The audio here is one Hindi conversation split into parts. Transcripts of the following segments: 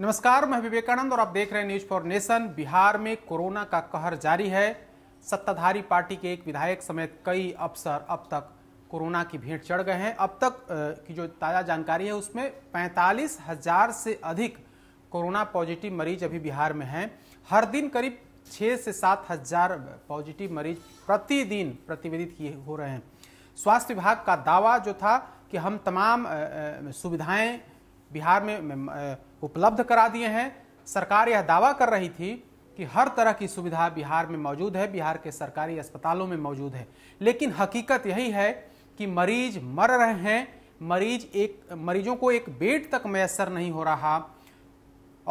नमस्कार मैं विवेकानंद और आप देख रहे हैं न्यूज फॉर नेशन बिहार में कोरोना का कहर जारी है सत्ताधारी पार्टी के एक विधायक समेत कई अफसर अब तक कोरोना की भेंट चढ़ गए हैं अब तक की जो ताज़ा जानकारी है उसमें पैंतालीस हजार से अधिक कोरोना पॉजिटिव मरीज अभी बिहार में हैं हर दिन करीब छः से सात हजार पॉजिटिव मरीज प्रतिदिन प्रतिवेदित किए हो रहे हैं स्वास्थ्य विभाग का दावा जो था कि हम तमाम सुविधाएं बिहार में उपलब्ध करा दिए हैं सरकार यह दावा कर रही थी कि हर तरह की सुविधा बिहार में मौजूद है बिहार के सरकारी अस्पतालों में मौजूद है लेकिन हकीकत यही है कि मरीज मर रहे हैं मरीज एक मरीजों को एक बेड तक मैसर नहीं हो रहा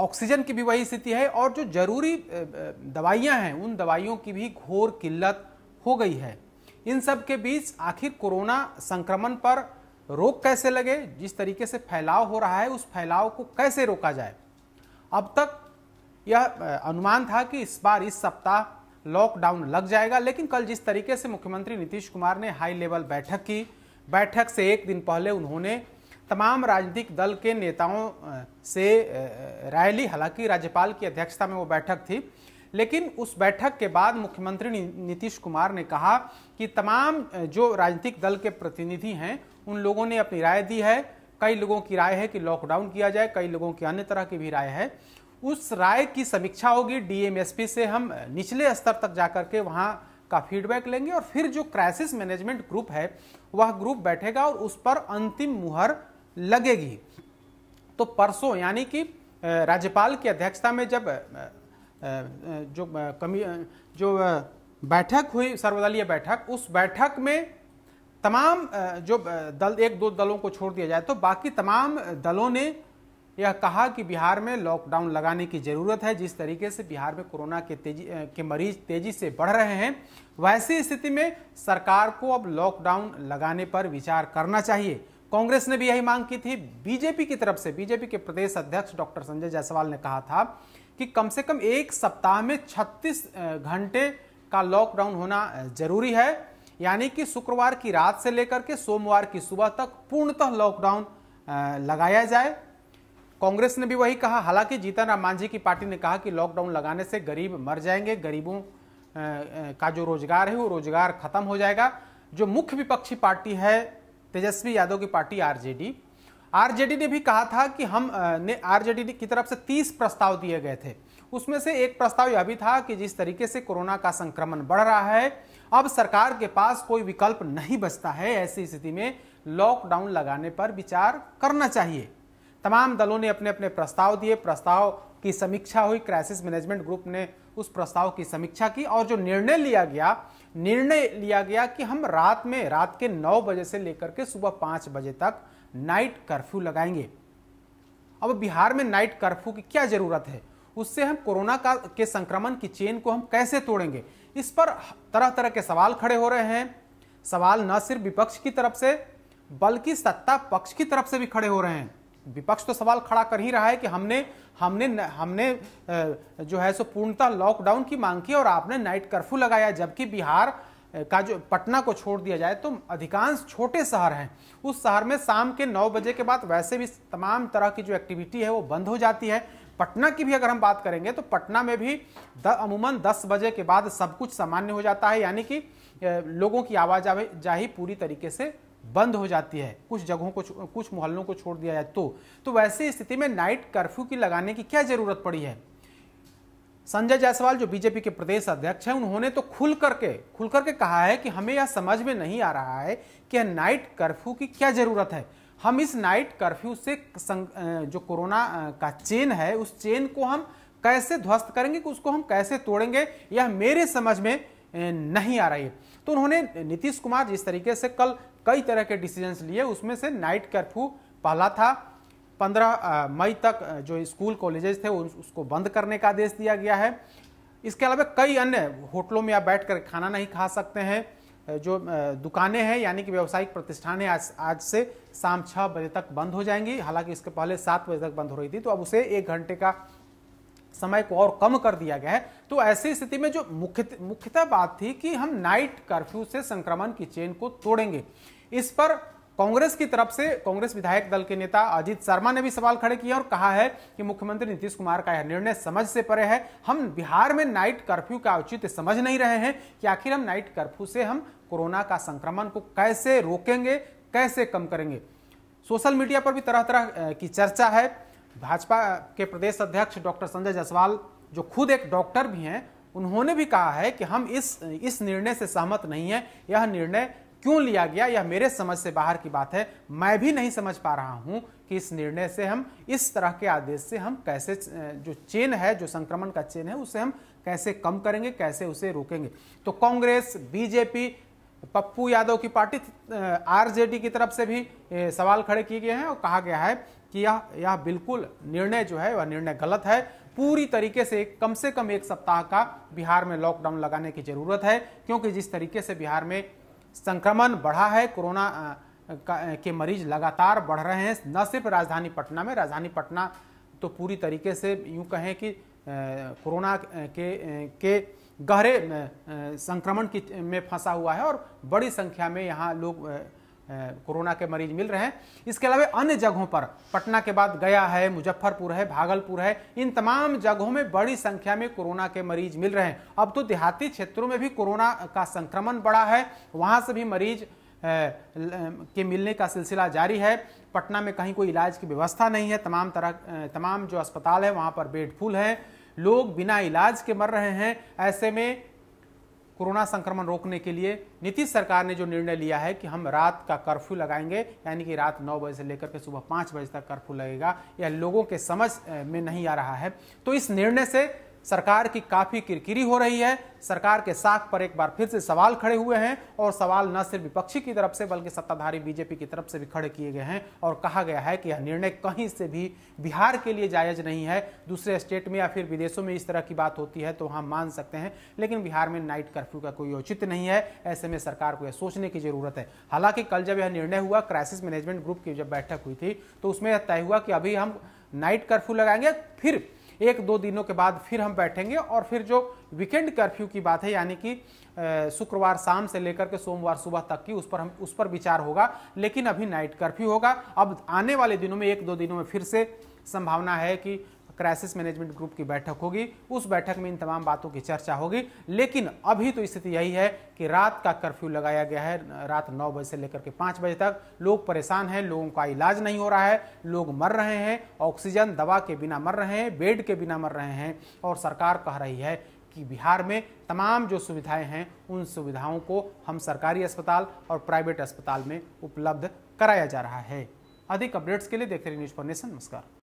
ऑक्सीजन की भी वही स्थिति है और जो जरूरी दवाइयां हैं उन दवाइयों की भी घोर किल्लत हो गई है इन सब के बीच आखिर कोरोना संक्रमण पर रोग कैसे लगे जिस तरीके से फैलाव हो रहा है उस फैलाव को कैसे रोका जाए अब तक यह अनुमान था कि इस बार इस सप्ताह लॉकडाउन लग जाएगा लेकिन कल जिस तरीके से मुख्यमंत्री नीतीश कुमार ने हाई लेवल बैठक की बैठक से एक दिन पहले उन्होंने तमाम राजनीतिक दल के नेताओं से राय ली हालांकि राज्यपाल की अध्यक्षता में वो बैठक थी लेकिन उस बैठक के बाद मुख्यमंत्री नीतीश कुमार ने कहा कि तमाम जो राजनीतिक दल के प्रतिनिधि हैं उन लोगों ने अपनी राय दी है कई लोगों की राय है कि लॉकडाउन किया जाए कई लोगों की अन्य तरह की भी राय है उस राय की समीक्षा होगी डीएमएसपी से हम निचले स्तर तक जाकर के वहाँ का फीडबैक लेंगे और फिर जो क्राइसिस मैनेजमेंट ग्रुप है वह ग्रुप बैठेगा और उस पर अंतिम मुहर लगेगी तो परसों यानी कि राज्यपाल की अध्यक्षता में जब जो कमी जो बैठक हुई सर्वदलीय बैठक उस बैठक में तमाम जो दल एक दो दलों को छोड़ दिया जाए तो बाकी तमाम दलों ने यह कहा कि बिहार में लॉकडाउन लगाने की ज़रूरत है जिस तरीके से बिहार में कोरोना के तेजी के मरीज तेजी से बढ़ रहे हैं वैसी स्थिति में सरकार को अब लॉकडाउन लगाने पर विचार करना चाहिए कांग्रेस ने भी यही मांग की थी बीजेपी की तरफ से बीजेपी के प्रदेश अध्यक्ष डॉक्टर संजय जायसवाल ने कहा था कि कम से कम एक सप्ताह में छत्तीस घंटे का लॉकडाउन होना जरूरी है यानी कि शुक्रवार की रात से लेकर के सोमवार की सुबह तक पूर्णतः लॉकडाउन लगाया जाए कांग्रेस ने भी वही कहा हालांकि जीतन राम मांझी की पार्टी ने कहा कि लॉकडाउन लगाने से गरीब मर जाएंगे गरीबों का जो रोजगार है वो रोजगार खत्म हो जाएगा जो मुख्य विपक्षी पार्टी है तेजस्वी यादव की पार्टी आरजेडी आरजेडी ने भी कहा था कि हम ने आरजेडी की तरफ से 30 प्रस्ताव दिए गए थे उसमें से एक प्रस्ताव यह भी था कि जिस तरीके से कोरोना का संक्रमण बढ़ रहा है अब सरकार के पास कोई विकल्प नहीं बचता है ऐसी स्थिति में लॉकडाउन लगाने पर विचार करना चाहिए तमाम दलों ने अपने अपने प्रस्ताव दिए प्रस्ताव की समीक्षा हुई क्राइसिस मैनेजमेंट ग्रुप ने उस प्रस्ताव की समीक्षा की और जो निर्णय लिया गया निर्णय लिया गया कि हम रात में रात के नौ बजे से लेकर के सुबह पाँच बजे तक नाइट कर्फ्यू लगाएंगे अब बिहार में नाइट कर्फ्यू की क्या जरूरत है उससे हम कोरोना का के संक्रमण की चेन को हम कैसे तोड़ेंगे इस पर तरह तरह के सवाल खड़े हो रहे हैं सवाल न सिर्फ विपक्ष की तरफ से बल्कि सत्ता पक्ष की तरफ से भी खड़े हो रहे हैं विपक्ष तो सवाल खड़ा कर ही रहा है कि हमने हमने हमने जो है सो पूर्णतः लॉकडाउन की मांग की और आपने नाइट कर्फ्यू लगाया जबकि बिहार का जो पटना को छोड़ दिया जाए तो अधिकांश छोटे शहर हैं उस शहर में शाम के नौ बजे के बाद वैसे भी तमाम तरह की जो एक्टिविटी है वो बंद हो जाती है पटना की भी अगर हम बात करेंगे तो पटना में भी अमूमन 10 बजे के बाद सब कुछ सामान्य हो जाता है यानी कि लोगों की आवाजाही पूरी तरीके से बंद हो जाती है कुछ जगहों को कुछ मोहल्लों को छोड़ दिया जाए तो, तो वैसी स्थिति में नाइट कर्फ्यू की लगाने की क्या जरूरत पड़ी है संजय जायसवाल जो बीजेपी के प्रदेश अध्यक्ष हैं उन्होंने तो खुल करके खुल करके कहा है कि हमें यह समझ में नहीं आ रहा है कि नाइट कर्फ्यू की क्या जरूरत है हम इस नाइट कर्फ्यू से जो कोरोना का चेन है उस चेन को हम कैसे ध्वस्त करेंगे कि उसको हम कैसे तोड़ेंगे यह मेरे समझ में नहीं आ रही है तो उन्होंने नीतीश कुमार जिस तरीके से कल कई तरह के डिसीजंस लिए उसमें से नाइट कर्फ्यू पहला था पंद्रह मई तक जो स्कूल कॉलेजेस थे उसको बंद करने का आदेश दिया गया है इसके अलावा कई अन्य होटलों में आप बैठ कर खाना नहीं खा सकते हैं जो दुकानें हैं यानी कि व्यावसायिक प्रतिष्ठानें आज आज से शाम छः बजे तक बंद हो जाएंगी हालांकि इसके पहले सात बजे तक बंद हो रही थी तो अब उसे एक घंटे का समय को और कम कर दिया गया है तो ऐसी स्थिति में जो मुख्य मुख्यतः बात थी कि हम नाइट कर्फ्यू से संक्रमण की चेन को तोड़ेंगे इस पर कांग्रेस की तरफ से कांग्रेस विधायक दल के नेता अजित शर्मा ने भी सवाल खड़े किए और कहा है कि मुख्यमंत्री नीतीश कुमार का यह निर्णय समझ से परे है हम बिहार में नाइट कर्फ्यू का औचित्य समझ नहीं रहे हैं कि आखिर हम नाइट कर्फ्यू से हम कोरोना का संक्रमण को कैसे रोकेंगे कैसे कम करेंगे सोशल मीडिया पर भी तरह तरह की चर्चा है भाजपा के प्रदेश अध्यक्ष डॉक्टर संजय जायसवाल जो खुद एक डॉक्टर भी हैं उन्होंने भी कहा है कि हम इस इस निर्णय से सहमत नहीं है यह निर्णय क्यों लिया गया यह मेरे समझ से बाहर की बात है मैं भी नहीं समझ पा रहा हूं कि इस निर्णय से हम इस तरह के आदेश से हम कैसे जो चेन है जो संक्रमण का चेन है उसे हम कैसे कम करेंगे कैसे उसे रोकेंगे तो कांग्रेस बीजेपी पप्पू यादव की पार्टी आरजेडी की तरफ से भी सवाल खड़े किए गए हैं और कहा गया है कि यह यह बिल्कुल निर्णय जो है वह निर्णय गलत है पूरी तरीके से कम से कम एक सप्ताह का बिहार में लॉकडाउन लगाने की जरूरत है क्योंकि जिस तरीके से बिहार में संक्रमण बढ़ा है कोरोना के मरीज लगातार बढ़ रहे हैं न सिर्फ राजधानी पटना में राजधानी पटना तो पूरी तरीके से यूं कहें कि कोरोना के के गहरे संक्रमण की में फंसा हुआ है और बड़ी संख्या में यहाँ लोग कोरोना के मरीज मिल रहे हैं इसके अलावा अन्य जगहों पर पटना के बाद गया है मुजफ्फरपुर है भागलपुर है इन तमाम जगहों में बड़ी संख्या में कोरोना के मरीज मिल रहे हैं अब तो देहाती क्षेत्रों में भी कोरोना का संक्रमण बढ़ा है वहाँ से भी मरीज के मिलने का सिलसिला जारी है पटना में कहीं कोई इलाज की व्यवस्था नहीं है तमाम तरह तमाम जो अस्पताल है वहाँ पर बेड फुल है लोग बिना इलाज के मर रहे हैं ऐसे में कोरोना संक्रमण रोकने के लिए नीतीश सरकार ने जो निर्णय लिया है कि हम रात का कर्फ्यू लगाएंगे यानी कि रात नौ बजे से लेकर के सुबह पाँच बजे तक कर्फ्यू लगेगा यह लोगों के समझ में नहीं आ रहा है तो इस निर्णय से सरकार की काफ़ी किरकिरी हो रही है सरकार के साख पर एक बार फिर से सवाल खड़े हुए हैं और सवाल न सिर्फ विपक्षी की तरफ से बल्कि सत्ताधारी बीजेपी की तरफ से भी खड़े किए गए हैं और कहा गया है कि यह निर्णय कहीं से भी बिहार के लिए जायज नहीं है दूसरे स्टेट में या फिर विदेशों में इस तरह की बात होती है तो हम मान सकते हैं लेकिन बिहार में नाइट कर्फ्यू का कोई औचित्य नहीं है ऐसे में सरकार को यह सोचने की जरूरत है हालांकि कल जब यह निर्णय हुआ क्राइसिस मैनेजमेंट ग्रुप की जब बैठक हुई थी तो उसमें यह तय हुआ कि अभी हम नाइट कर्फ्यू लगाएंगे फिर एक दो दिनों के बाद फिर हम बैठेंगे और फिर जो वीकेंड कर्फ्यू की बात है यानी कि शुक्रवार शाम से लेकर के सोमवार सुबह तक की उस पर हम उस पर विचार होगा लेकिन अभी नाइट कर्फ्यू होगा अब आने वाले दिनों में एक दो दिनों में फिर से संभावना है कि क्राइसिस मैनेजमेंट ग्रुप की बैठक होगी उस बैठक में इन तमाम बातों की चर्चा होगी लेकिन अभी तो स्थिति यही है कि रात का कर्फ्यू लगाया गया है रात नौ बजे से लेकर के पाँच बजे तक लोग परेशान हैं लोगों का इलाज नहीं हो रहा है लोग मर रहे हैं ऑक्सीजन दवा के बिना मर रहे हैं बेड के बिना मर रहे हैं और सरकार कह रही है कि बिहार में तमाम जो सुविधाएं हैं उन सुविधाओं को हम सरकारी अस्पताल और प्राइवेट अस्पताल में उपलब्ध कराया जा रहा है अधिक अपडेट्स के लिए देखते रहिए न्यूज़ फॉर नेशन नमस्कार